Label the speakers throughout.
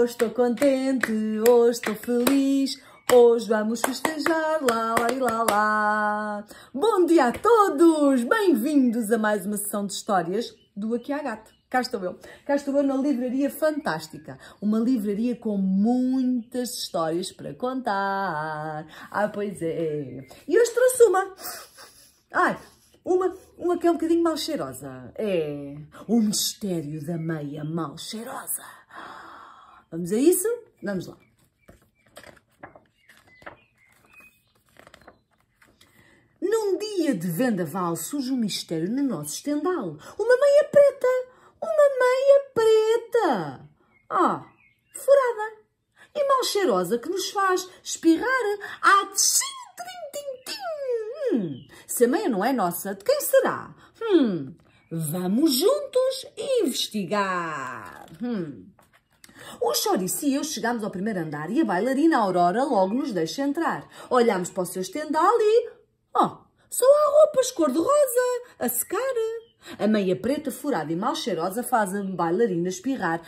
Speaker 1: Hoje estou contente, hoje estou feliz, hoje vamos festejar, lá, lá, lá, lá. Bom dia a todos! Bem-vindos a mais uma sessão de histórias do Aqui à Gato. Cá estou eu. Cá estou eu na livraria fantástica. Uma livraria com muitas histórias para contar. Ah, pois é. E hoje trouxe uma. Ai, uma, uma que é um bocadinho mal cheirosa. É. O mistério da meia mal cheirosa. Vamos a isso? Vamos lá. Num dia de vendaval surge um mistério no nosso estendal. Uma meia preta! Uma meia preta! Ah, furada! E mal cheirosa que nos faz espirrar a hum, se a meia não é nossa, de quem será? Hum, vamos juntos investigar! Hum. O chouriço e eu chegámos ao primeiro andar e a bailarina Aurora logo nos deixa entrar. Olhámos para o seu estendal e... Oh, só há roupas cor-de-rosa, a secar. A meia preta furada e mal cheirosa faz a bailarina espirrar.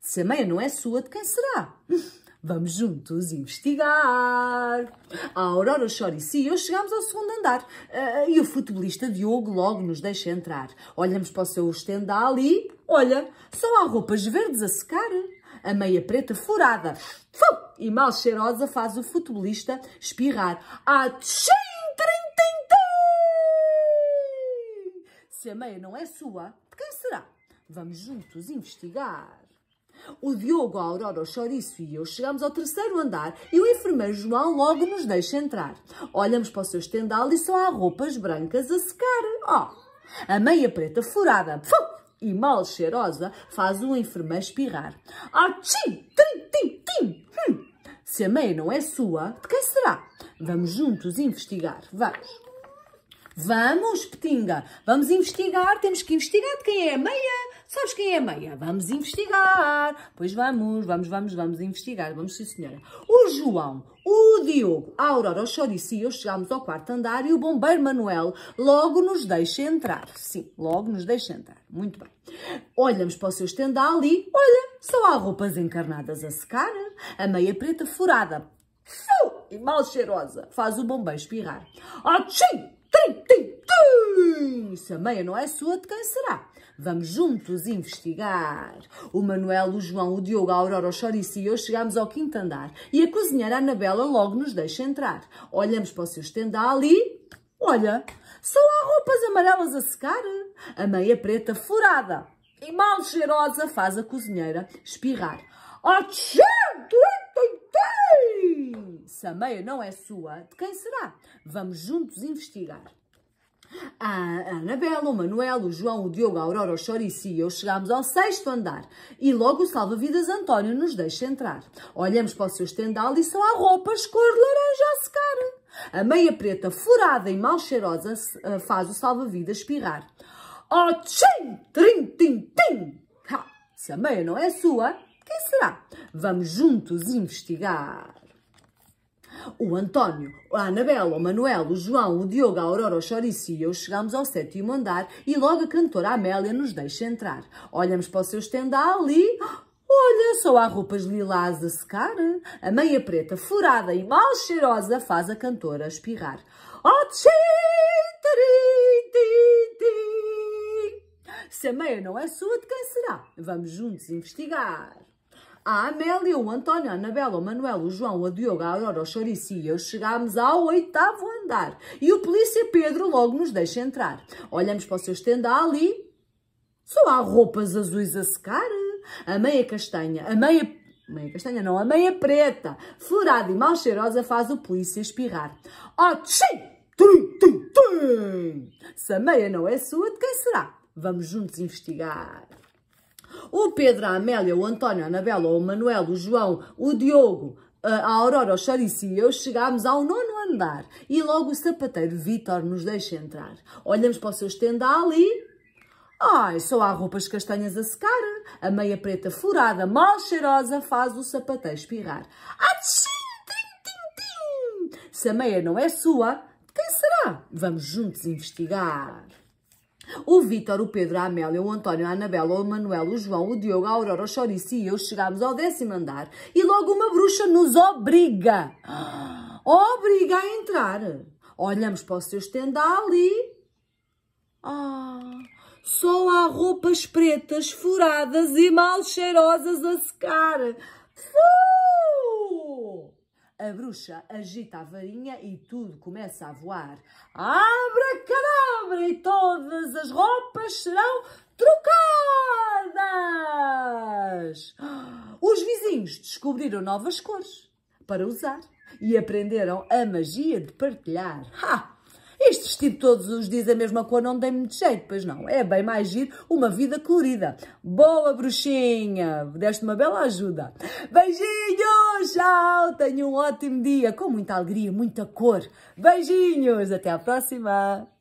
Speaker 1: Se a meia não é sua, de quem será? Vamos juntos investigar. A Aurora Chorici e eu chegámos ao segundo andar eh, e o futebolista Diogo logo nos deixa entrar. Olhamos para o seu estendal e... Olha, só há roupas verdes a secar. A meia preta furada Fum! e mal cheirosa faz o futebolista espirrar. Ah, tchim, Se a meia não é sua, de quem será? Vamos juntos investigar. O Diogo, a Aurora, o Chouriço e eu chegamos ao terceiro andar e o enfermeiro João logo nos deixa entrar. Olhamos para o seu estendal e só há roupas brancas a secar. Oh! A meia preta furada Fum! e mal cheirosa faz o enfermeiro espirrar. Ah, Trim, tim, tim! Hum. Se a meia não é sua, de quem será? Vamos juntos investigar. Vamos! Vamos, Petinga, vamos investigar. Temos que investigar de quem é a meia. Sabes quem é a meia? Vamos investigar. Pois vamos, vamos, vamos, vamos investigar. Vamos, sim, senhora. O João, o Diogo, a Aurora, o Chorici e eu chegámos ao quarto andar e o bombeiro Manuel logo nos deixa entrar. Sim, logo nos deixa entrar. Muito bem. Olhamos para o seu estendal e, olha, só há roupas encarnadas a secar, a meia preta furada. E mal cheirosa. Faz o bombeiro espirrar. Atchim! Se a meia não é sua, de quem será? Vamos juntos investigar. O Manuel, o João, o Diogo, a Aurora, o Chorice e eu chegamos ao quinto andar e a cozinheira Anabela logo nos deixa entrar. Olhamos para o seu estendal e... Olha, só há roupas amarelas a secar. A meia preta furada e mal cheirosa faz a cozinheira espirrar. Achê! Se a meia não é sua, de quem será? Vamos juntos investigar. A Anabela, o Manuel, o João, o Diogo, a Aurora, o Chorici e eu chegámos ao sexto andar e logo o salva-vidas António nos deixa entrar. Olhamos para o seu estendal e só há roupas cor laranja a secar. A meia preta furada e mal cheirosa eh, faz o salva-vidas espirrar. Oh, tchim, trim, tim, tim! se a meia não é sua, quem será? Vamos juntos investigar o António, a Anabela, o Manuel, o João, o Diogo, a Aurora, o Chorici e eu chegamos ao sétimo andar e logo a cantora Amélia nos deixa entrar. Olhamos para o seu estendal e... Olha, só há roupas lilás a secar. A meia preta, furada e mal cheirosa, faz a cantora espirrar. Oh, tchê, tiri, tiri, tiri. Se a meia não é sua, de quem será? Vamos juntos investigar a Amélia, o António, a Anabela, o Manuel, o João, a Diogo, a Aurora, o Chorici e eu chegámos ao oitavo andar. E o polícia Pedro logo nos deixa entrar. Olhamos para o seu estendal e... Só há roupas azuis a secar. A meia castanha, a meia meia castanha não, a meia preta, florada e mal cheirosa faz o polícia espirrar. Oh, tchim! Trim, trim, trim! Se a meia não é sua, de quem será? Vamos juntos investigar o Pedro, a Amélia, o António, a Anabela, o Manuel, o João, o Diogo, a Aurora, o Charice e eu chegámos ao nono andar e logo o sapateiro Vítor nos deixa entrar. Olhamos para o seu estendal e... Ai, só há roupas castanhas a secar. A meia preta furada, mal cheirosa, faz o sapateiro espirrar. Atchim, ah, tim, tim, tim. Se a meia não é sua, quem será? Vamos juntos investigar. O Vítor, o Pedro, a Amélia, o António, a Anabela, o Manuel, o João, o Diogo, a Aurora, o Chorici e eu chegámos ao décimo andar e logo uma bruxa nos obriga. Obriga a entrar. Olhamos para o seu estendal e... Ah, só há roupas pretas, furadas e mal cheirosas a secar. Uh! A bruxa agita a varinha e tudo começa a voar. Abra, a pobre e todas as roupas serão trocadas. Os vizinhos descobriram novas cores para usar e aprenderam a magia de partilhar. Ha! Este vestido todos os dias é a mesma cor não tem muito jeito, pois não. É bem mais giro uma vida colorida. Boa, bruxinha! Deste uma bela ajuda. Beijinhos! Tchau! Tenha um ótimo dia, com muita alegria, muita cor. Beijinhos! Até à próxima!